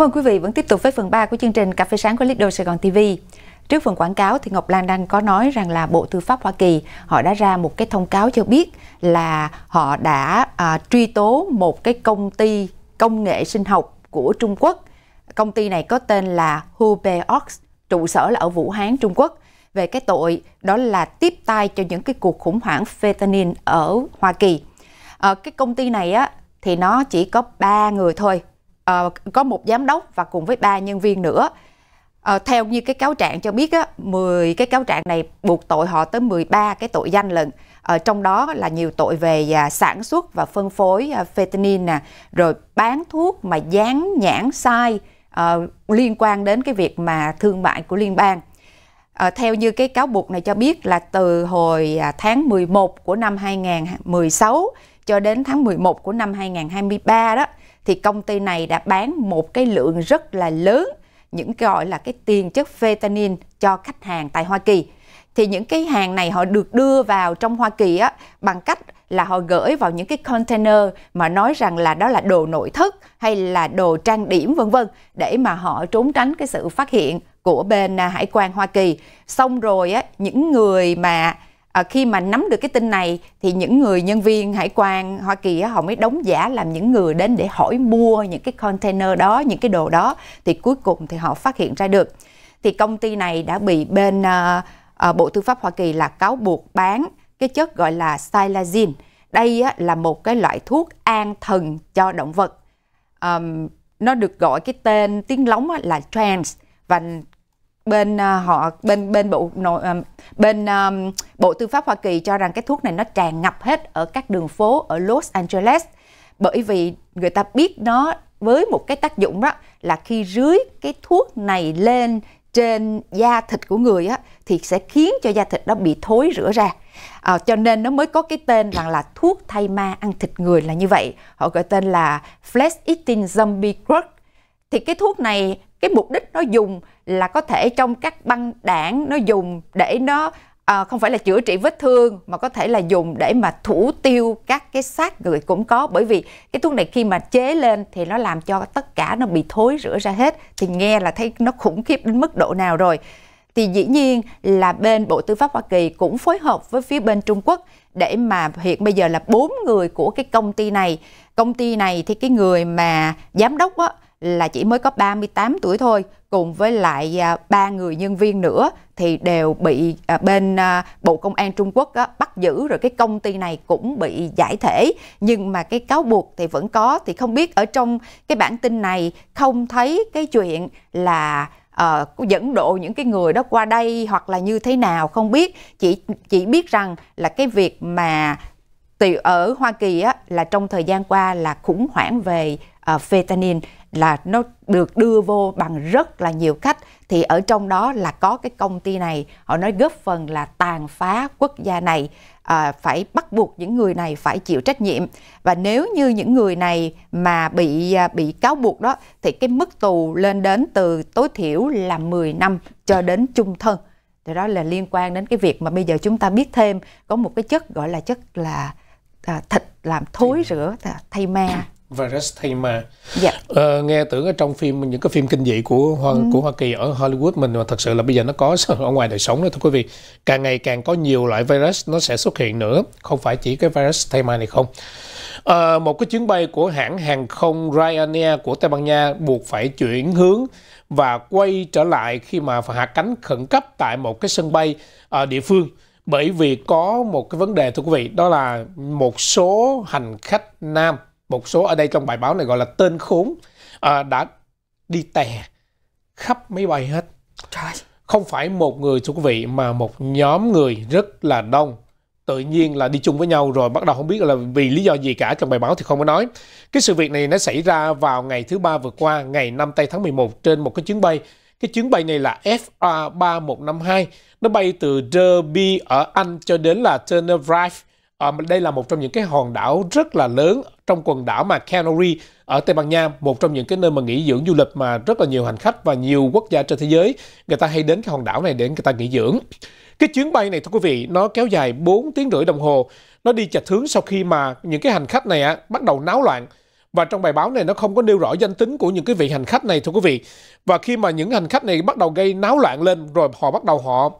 Cảm ơn quý vị vẫn tiếp tục với phần 3 của chương trình Cà phê sáng của Lido Sài Gòn TV. Trước phần quảng cáo thì Ngọc Lan đang có nói rằng là Bộ Tư pháp Hoa Kỳ họ đã ra một cái thông cáo cho biết là họ đã à, truy tố một cái công ty công nghệ sinh học của Trung Quốc. Công ty này có tên là Hubeox, trụ sở là ở Vũ Hán, Trung Quốc về cái tội đó là tiếp tay cho những cái cuộc khủng hoảng fentanyl ở Hoa Kỳ. À, cái công ty này á thì nó chỉ có 3 người thôi Ờ, có một giám đốc và cùng với ba nhân viên nữa. Uh, theo như cái cáo trạng cho biết á, 10 cái cáo trạng này buộc tội họ tới 13 cái tội danh lận. Uh, trong đó là nhiều tội về uh, sản xuất và phân phối uh, à, fentanyl nè, rồi bán thuốc mà dán nhãn sai uh, liên quan đến cái việc mà thương mại của liên bang. À, theo như cái cáo buộc này cho biết là từ hồi à, tháng 11 của năm 2016 cho đến tháng 11 của năm 2023 đó thì công ty này đã bán một cái lượng rất là lớn những gọi là cái tiền chất fentanyl cho khách hàng tại Hoa Kỳ. Thì những cái hàng này họ được đưa vào trong Hoa Kỳ á bằng cách là họ gửi vào những cái container mà nói rằng là đó là đồ nội thất hay là đồ trang điểm vân vân để mà họ trốn tránh cái sự phát hiện của bên à, hải quan Hoa Kỳ. Xong rồi á những người mà À, khi mà nắm được cái tin này thì những người nhân viên hải quan Hoa Kỳ họ mới đóng giả làm những người đến để hỏi mua những cái container đó những cái đồ đó thì cuối cùng thì họ phát hiện ra được thì công ty này đã bị bên à, à, Bộ Tư pháp Hoa Kỳ là cáo buộc bán cái chất gọi là xylazine đây là một cái loại thuốc an thần cho động vật nó được gọi cái tên tiếng lóng là trans và bên à, họ bên bên bộ nội à, bên um, bộ tư pháp Hoa Kỳ cho rằng cái thuốc này nó tràn ngập hết ở các đường phố ở Los Angeles bởi vì người ta biết nó với một cái tác dụng đó là khi rưới cái thuốc này lên trên da thịt của người á, thì sẽ khiến cho da thịt đó bị thối rửa ra à, cho nên nó mới có cái tên rằng là thuốc thay ma ăn thịt người là như vậy họ gọi tên là flesh eating zombie drug thì cái thuốc này cái mục đích nó dùng là có thể trong các băng đảng nó dùng để nó à, không phải là chữa trị vết thương mà có thể là dùng để mà thủ tiêu các cái xác người cũng có bởi vì cái thuốc này khi mà chế lên thì nó làm cho tất cả nó bị thối rửa ra hết thì nghe là thấy nó khủng khiếp đến mức độ nào rồi thì dĩ nhiên là bên Bộ Tư pháp Hoa Kỳ cũng phối hợp với phía bên Trung Quốc để mà hiện bây giờ là bốn người của cái công ty này công ty này thì cái người mà giám đốc á, là chỉ mới có 38 tuổi thôi cùng với lại à, ba người nhân viên nữa thì đều bị à, bên à, Bộ Công an Trung Quốc bắt giữ rồi cái công ty này cũng bị giải thể nhưng mà cái cáo buộc thì vẫn có thì không biết ở trong cái bản tin này không thấy cái chuyện là uh, dẫn độ những cái người đó qua đây hoặc là như thế nào không biết chỉ chỉ biết rằng là cái việc mà từ ở Hoa Kỳ á, là trong thời gian qua là khủng hoảng về Fentanyl à, là nó được đưa vô bằng rất là nhiều cách thì ở trong đó là có cái công ty này họ nói góp phần là tàn phá quốc gia này à, phải bắt buộc những người này phải chịu trách nhiệm và nếu như những người này mà bị à, bị cáo buộc đó thì cái mức tù lên đến từ tối thiểu là 10 năm cho đến chung thân thì đó là liên quan đến cái việc mà bây giờ chúng ta biết thêm có một cái chất gọi là chất là à, thịt làm thối rửa thay me virus thay mà Dạ. Ờ, nghe tưởng ở trong phim những cái phim kinh dị của Hoa, ừ. của Hoa Kỳ ở Hollywood mình mà thật sự là bây giờ nó có ở ngoài đời sống đó thưa quý vị. Càng ngày càng có nhiều loại virus nó sẽ xuất hiện nữa, không phải chỉ cái virus thay ma này không. Ờ, một cái chuyến bay của hãng hàng không Ryanair của Tây Ban Nha buộc phải chuyển hướng và quay trở lại khi mà hạ cánh khẩn cấp tại một cái sân bay ở địa phương bởi vì có một cái vấn đề thưa quý vị đó là một số hành khách nam một số ở đây trong bài báo này gọi là tên khốn à, đã đi tè khắp máy bay hết Trời. không phải một người thưa quý vị mà một nhóm người rất là đông tự nhiên là đi chung với nhau rồi bắt đầu không biết là vì lý do gì cả trong bài báo thì không có nói. Cái sự việc này nó xảy ra vào ngày thứ ba vừa qua, ngày 5 tây tháng 11 trên một cái chuyến bay. Cái chuyến bay này là FA3152, nó bay từ Derby ở Anh cho đến là Tenerife Ờ, đây là một trong những cái hòn đảo rất là lớn trong quần đảo mà Canary ở Tây Ban Nha, một trong những cái nơi mà nghỉ dưỡng du lịch mà rất là nhiều hành khách và nhiều quốc gia trên thế giới người ta hay đến cái hòn đảo này để người ta nghỉ dưỡng. Cái chuyến bay này thưa quý vị, nó kéo dài 4 tiếng rưỡi đồng hồ. Nó đi chạch hướng sau khi mà những cái hành khách này á, bắt đầu náo loạn. Và trong bài báo này nó không có nêu rõ danh tính của những cái vị hành khách này thưa quý vị. Và khi mà những hành khách này bắt đầu gây náo loạn lên rồi họ bắt đầu họ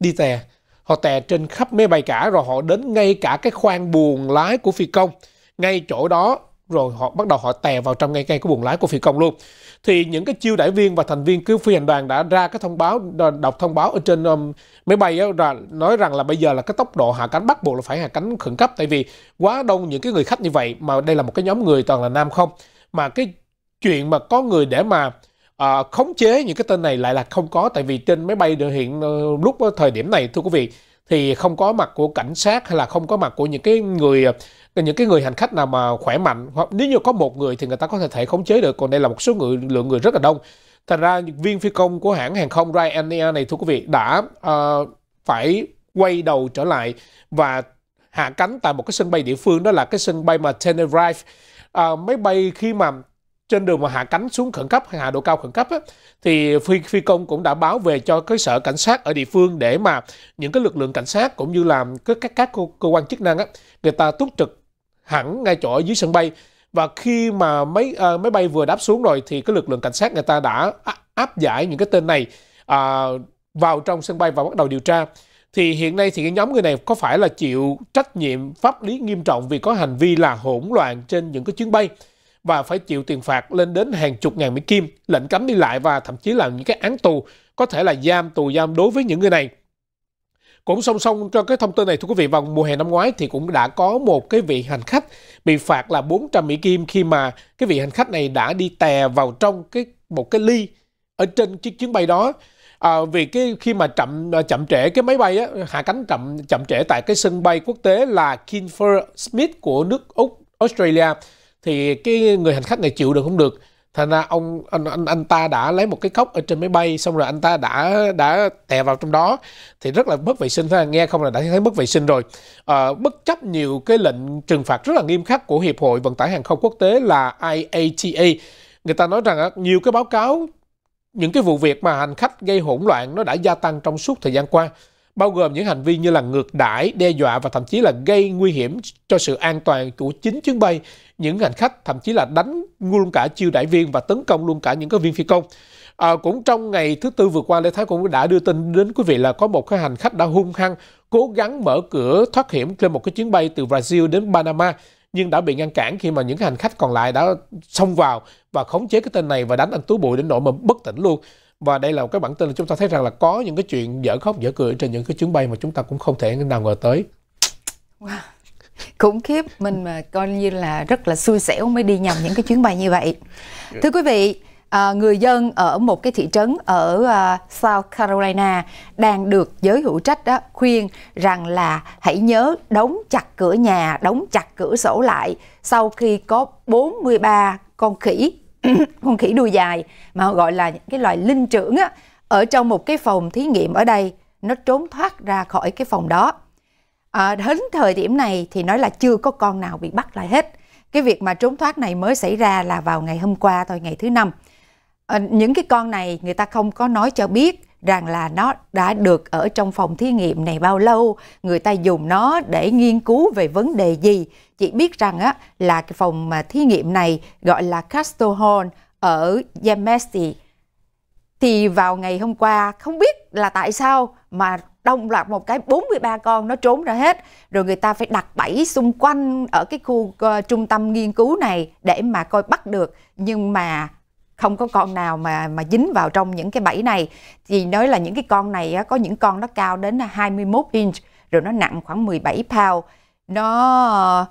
đi tè Họ tè trên khắp máy bay cả rồi họ đến ngay cả cái khoang buồng lái của phi công. Ngay chỗ đó rồi họ bắt đầu họ tè vào trong ngay ngay cái buồng lái của phi công luôn. Thì những cái chiêu đại viên và thành viên cứu phi hành đoàn đã ra cái thông báo đọc thông báo ở trên um, máy bay á, nói rằng là bây giờ là cái tốc độ hạ cánh bắt buộc là phải hạ cánh khẩn cấp tại vì quá đông những cái người khách như vậy mà đây là một cái nhóm người toàn là nam không mà cái chuyện mà có người để mà à, khống chế những cái tên này lại là không có tại vì trên máy bay hiện ờ, lúc ờ, thời điểm này thưa quý vị thì không có mặt của cảnh sát hay là không có mặt của những cái người ờ, những cái người hành khách nào mà khỏe mạnh hoặc nếu như có một người thì người ta có thể thể khống chế được còn đây là một số người lượng người rất là đông thành ra viên phi công của hãng hàng không Ryanair này thưa quý vị đã uh, phải quay đầu trở lại và hạ cánh tại một cái sân bay địa phương đó là cái sân bay mà Tenerife uh, máy bay khi mà trên đường mà hạ cánh xuống khẩn cấp hay hạ độ cao khẩn cấp á, thì phi phi công cũng đã báo về cho cái sở cảnh sát ở địa phương để mà những cái lực lượng cảnh sát cũng như là các các, các cơ, cơ quan chức năng á, người ta túc trực hẳn ngay chỗ ở dưới sân bay và khi mà máy à, máy bay vừa đáp xuống rồi thì cái lực lượng cảnh sát người ta đã áp giải những cái tên này à, vào trong sân bay và bắt đầu điều tra thì hiện nay thì cái nhóm người này có phải là chịu trách nhiệm pháp lý nghiêm trọng vì có hành vi là hỗn loạn trên những cái chuyến bay và phải chịu tiền phạt lên đến hàng chục ngàn Mỹ Kim, lệnh cấm đi lại và thậm chí là những cái án tù, có thể là giam, tù giam đối với những người này. Cũng song song cho cái thông tin này thưa quý vị, vào mùa hè năm ngoái thì cũng đã có một cái vị hành khách bị phạt là 400 Mỹ Kim khi mà cái vị hành khách này đã đi tè vào trong cái một cái ly ở trên chiếc chuyến bay đó à, vì cái khi mà chậm à, chậm trễ cái máy bay á, hạ cánh chậm chậm trễ tại cái sân bay quốc tế là Kinfer Smith của nước Úc Australia thì cái người hành khách này chịu được không được thành ra ông anh, anh anh ta đã lấy một cái cốc ở trên máy bay xong rồi anh ta đã đã tè vào trong đó thì rất là mất vệ sinh thế nghe không là đã thấy mất vệ sinh rồi à, bất chấp nhiều cái lệnh trừng phạt rất là nghiêm khắc của hiệp hội vận tải hàng không quốc tế là IATA người ta nói rằng nhiều cái báo cáo những cái vụ việc mà hành khách gây hỗn loạn nó đã gia tăng trong suốt thời gian qua bao gồm những hành vi như là ngược đãi, đe dọa và thậm chí là gây nguy hiểm cho sự an toàn của chính chuyến bay, những hành khách thậm chí là đánh luôn cả chiêu đại viên và tấn công luôn cả những cái viên phi công. À, cũng trong ngày thứ tư vừa qua, Lê Thái cũng đã đưa tin đến quý vị là có một cái hành khách đã hung hăng cố gắng mở cửa thoát hiểm trên một cái chuyến bay từ Brazil đến Panama nhưng đã bị ngăn cản khi mà những hành khách còn lại đã xông vào và khống chế cái tên này và đánh anh túi Bụi đến nỗi mà bất tỉnh luôn và đây là một cái bản tin là chúng ta thấy rằng là có những cái chuyện dở khóc dở cười trên những cái chuyến bay mà chúng ta cũng không thể nào ngờ tới wow. khủng khiếp mình mà coi như là rất là xui xẻo mới đi nhầm những cái chuyến bay như vậy thưa quý vị à, người dân ở một cái thị trấn ở uh, South Carolina đang được giới hữu trách đó khuyên rằng là hãy nhớ đóng chặt cửa nhà, đóng chặt cửa sổ lại sau khi có 43 con khỉ con khỉ đuôi dài mà gọi là cái loài linh trưởng á, ở trong một cái phòng thí nghiệm ở đây nó trốn thoát ra khỏi cái phòng đó. À, đến thời điểm này thì nói là chưa có con nào bị bắt lại hết. Cái việc mà trốn thoát này mới xảy ra là vào ngày hôm qua thôi, ngày thứ năm. À, những cái con này người ta không có nói cho biết rằng là nó đã được ở trong phòng thí nghiệm này bao lâu, người ta dùng nó để nghiên cứu về vấn đề gì. chị biết rằng á, là cái phòng mà thí nghiệm này gọi là Castor Hall ở Yemesti. Thì vào ngày hôm qua, không biết là tại sao mà đông loạt một cái 43 con nó trốn ra hết rồi người ta phải đặt bẫy xung quanh ở cái khu uh, trung tâm nghiên cứu này để mà coi bắt được nhưng mà không có con nào mà mà dính vào trong những cái bẫy này thì nói là những cái con này á, có những con nó cao đến 21 inch rồi nó nặng khoảng 17 pound nó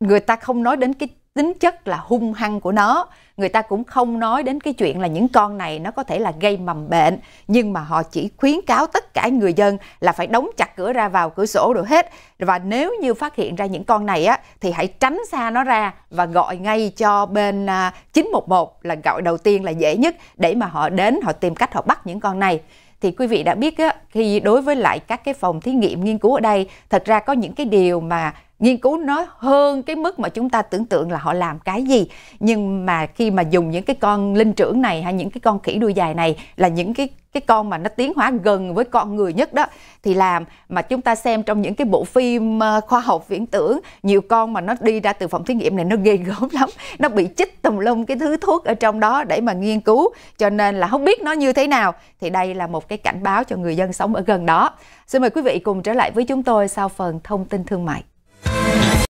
người ta không nói đến cái tính chất là hung hăng của nó người ta cũng không nói đến cái chuyện là những con này nó có thể là gây mầm bệnh nhưng mà họ chỉ khuyến cáo tất cả người dân là phải đóng chặt cửa ra vào cửa sổ được hết và nếu như phát hiện ra những con này á thì hãy tránh xa nó ra và gọi ngay cho bên 911 à, là gọi đầu tiên là dễ nhất để mà họ đến họ tìm cách họ bắt những con này thì quý vị đã biết á, khi đối với lại các cái phòng thí nghiệm nghiên cứu ở đây thật ra có những cái điều mà nghiên cứu nó hơn cái mức mà chúng ta tưởng tượng là họ làm cái gì nhưng mà khi mà dùng những cái con linh trưởng này hay những cái con khỉ đuôi dài này là những cái cái con mà nó tiến hóa gần với con người nhất đó thì làm mà chúng ta xem trong những cái bộ phim ờ, khoa học viễn tưởng nhiều con mà nó đi ra từ phòng thí nghiệm này nó ghê gớm lắm nó bị chích tùm lum cái thứ thuốc ở trong đó để mà nghiên cứu cho nên là không biết nó như thế nào thì đây là một cái cảnh báo cho người dân sống ở gần đó xin mời quý vị cùng trở lại với chúng tôi sau phần thông tin thương mại